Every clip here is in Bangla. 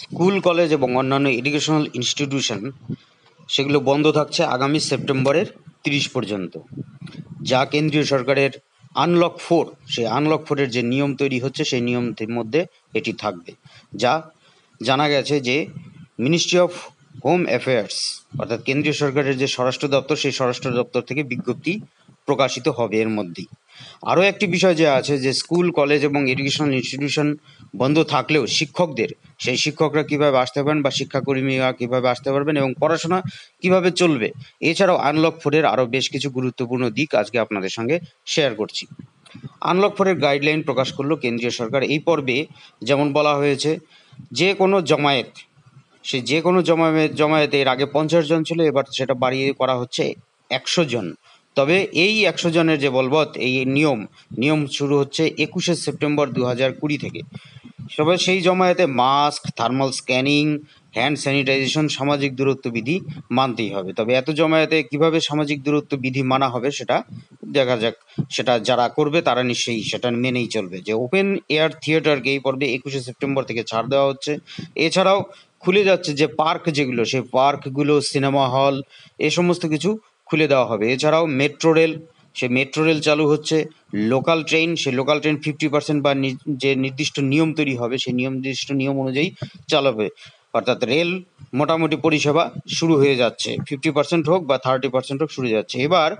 স্কুল কলেজ এবং অন্যান্য এডুকেশনাল ইনস্টিটিউশন সেগুলো বন্ধ থাকছে আগামী সেপ্টেম্বরের তিরিশ পর্যন্ত যা কেন্দ্রীয় সরকারের আনলক ফোর সেই আনলক ফোরের যে নিয়ম তৈরি হচ্ছে সেই নিয়মটির মধ্যে এটি থাকবে যা জানা গেছে যে মিনিস্ট্রি অফ হোম অ্যাফেয়ার্স অর্থাৎ কেন্দ্রীয় সরকারের যে স্বরাষ্ট্র দপ্তর সেই স্বরাষ্ট্র দপ্তর থেকে বিজ্ঞপ্তি প্রকাশিত হবে এর মধ্যেই আরও একটি বিষয় যে আছে যে স্কুল কলেজ এবং এডুকেশনাল ইনস্টিটিউশন বন্ধ থাকলেও শিক্ষকদের সেই শিক্ষকরা কীভাবে আসতে পারেন বা শিক্ষাকর্মীরা কীভাবে আসতে পারবেন এবং পড়াশোনা কীভাবে চলবে এছাড়াও আনলক ফোরের আরও বেশ কিছু গুরুত্বপূর্ণ দিক আজকে আপনাদের সঙ্গে শেয়ার করছি আনলক ফোরের গাইডলাইন প্রকাশ করলো কেন্দ্রীয় সরকার এই পর্বে যেমন বলা হয়েছে যে কোনো জমায়েত সে যে কোনো জমায়েত জমায়েতে এর আগে পঞ্চাশ জন ছিল এবার সেটা বাড়িয়ে করা হচ্ছে একশো জন তবে এই একশো জনের যে বলবৎ এই নিয়ম নিয়ম শুরু হচ্ছে একুশে সেপ্টেম্বর দু হাজার কুড়ি থেকে সবাই সেই জমায়েতে mask thermal scanning hand sanitization সামাজিক দূরত্ব বিধি মানতেই হবে তবে এত জমায়েতে কিভাবে সামাজিক দূরত্ব বিধি মানা হবে সেটা দেখা যাক সেটা যারা করবে তারা নিশ্চয়ই সেটা মেনেই চলবে যে ওপেন এয়ার থিয়েটারকে এই পর্বে একুশে সেপ্টেম্বর থেকে ছাড় দেওয়া হচ্ছে এছাড়াও খুলে যাচ্ছে যে পার্ক যেগুলো সেই পার্কগুলো সিনেমা হল এ সমস্ত কিছু খুলে দেওয়া হবে এছাড়াও মেট্রো রেল সে মেট্রো রেল চালু হচ্ছে লোকাল ট্রেন সে লোকাল ট্রেন ফিফটি পার্সেন্ট বা যে নির্দিষ্ট নিয়ম তৈরি হবে সেই নিয়ম নির্দিষ্ট নিয়ম অনুযায়ী চালাবে অর্থাৎ রেল মোটামুটি পরিষেবা শুরু হয়ে যাচ্ছে ফিফটি পার্সেন্ট হোক বা থার্টি পার্সেন্ট হোক শুরু যাচ্ছে এবার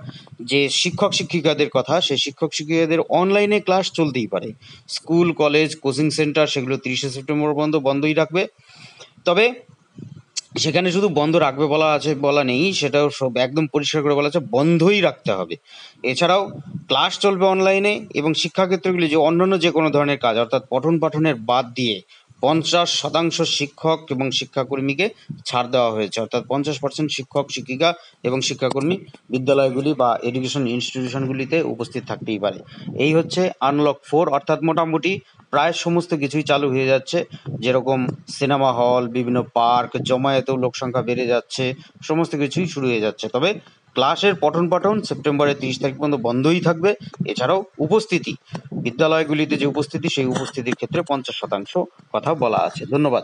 যে শিক্ষক শিক্ষিকাদের কথা সে শিক্ষক শিক্ষিকাদের অনলাইনে ক্লাস চলতেই পারে স্কুল কলেজ কোচিং সেন্টার সেগুলো তিরিশে সেপ্টেম্বর পর্যন্ত বন্ধই রাখবে তবে সেখানে শুধু বন্ধ রাখবে বলা আছে বলা নেই সেটাও সব একদম পরিষ্কার করে বলা আছে বন্ধই রাখতে হবে এছাড়াও ক্লাস চলবে অনলাইনে এবং শিক্ষাক্ষেত্রগুলি যে অন্যান্য যে কোনো ধরনের কাজ অর্থাৎ পঠন পাঠনের বাদ দিয়ে পঞ্চাশ শতাংশ শিক্ষক এবং শিক্ষাকর্মীকে ছাড় দেওয়া হয়েছে অর্থাৎ পঞ্চাশ পার্সেন্ট শিক্ষক শিক্ষিকা এবং শিক্ষাকর্মী বিদ্যালয়গুলি বা এডুকেশন ইনস্টিটিউশনগুলিতে উপস্থিত থাকতেই পারে এই হচ্ছে আনলক ফোর অর্থাৎ মোটামুটি প্রায় সমস্ত কিছুই চালু হয়ে যাচ্ছে যেরকম সিনেমা হল বিভিন্ন পার্ক জমায়েতেও লোক সংখ্যা বেড়ে যাচ্ছে সমস্ত কিছুই শুরু হয়ে যাচ্ছে তবে ক্লাসের পঠন পাঠন সেপ্টেম্বরের তিরিশ তারিখ পর্যন্ত বন্ধই থাকবে এছাড়াও উপস্থিতি বিদ্যালয়গুলিতে যে উপস্থিতি সেই উপস্থিতির ক্ষেত্রে পঞ্চাশ শতাংশ কথা বলা আছে ধন্যবাদ